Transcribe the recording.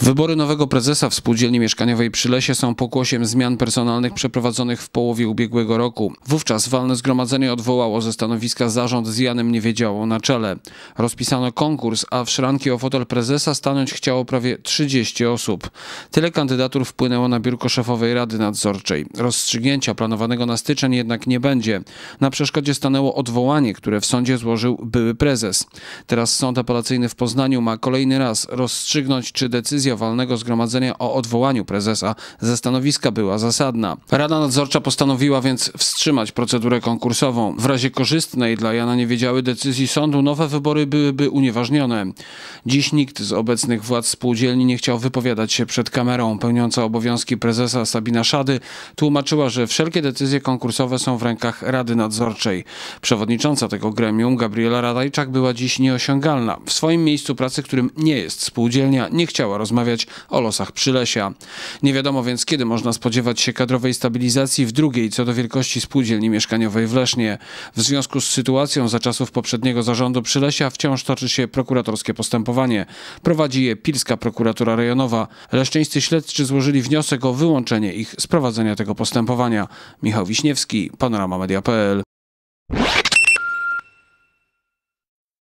Wybory nowego prezesa w spółdzielni mieszkaniowej przy Lesie są pokłosiem zmian personalnych przeprowadzonych w połowie ubiegłego roku. Wówczas walne zgromadzenie odwołało ze stanowiska zarząd z Janem Niewiedziałą na czele. Rozpisano konkurs, a w szranki o fotel prezesa stanąć chciało prawie 30 osób. Tyle kandydatur wpłynęło na biurko szefowej Rady Nadzorczej. Rozstrzygnięcia planowanego na styczeń jednak nie będzie. Na przeszkodzie stanęło odwołanie, które w sądzie złożył były prezes. Teraz sąd apelacyjny w Poznaniu ma kolejny raz rozstrzygnąć, czy decyzja decyzja walnego zgromadzenia o odwołaniu prezesa ze stanowiska była zasadna. Rada Nadzorcza postanowiła więc wstrzymać procedurę konkursową. W razie korzystnej dla Jana Niewiedziały decyzji sądu nowe wybory byłyby unieważnione. Dziś nikt z obecnych władz spółdzielni nie chciał wypowiadać się przed kamerą. Pełniąca obowiązki prezesa Sabina Szady tłumaczyła, że wszelkie decyzje konkursowe są w rękach Rady Nadzorczej. Przewodnicząca tego gremium, Gabriela Radajczak, była dziś nieosiągalna. W swoim miejscu pracy, którym nie jest spółdzielnia, nie chciała rozmawiać rozmawiać o losach Przylesia. Nie wiadomo więc, kiedy można spodziewać się kadrowej stabilizacji w drugiej co do wielkości spółdzielni mieszkaniowej w Lesznie. W związku z sytuacją za czasów poprzedniego zarządu Przylesia wciąż toczy się prokuratorskie postępowanie. Prowadzi je Pilska Prokuratura Rejonowa. Leszczyńscy śledczy złożyli wniosek o wyłączenie ich z prowadzenia tego postępowania. Michał Wiśniewski, Panorama Media.pl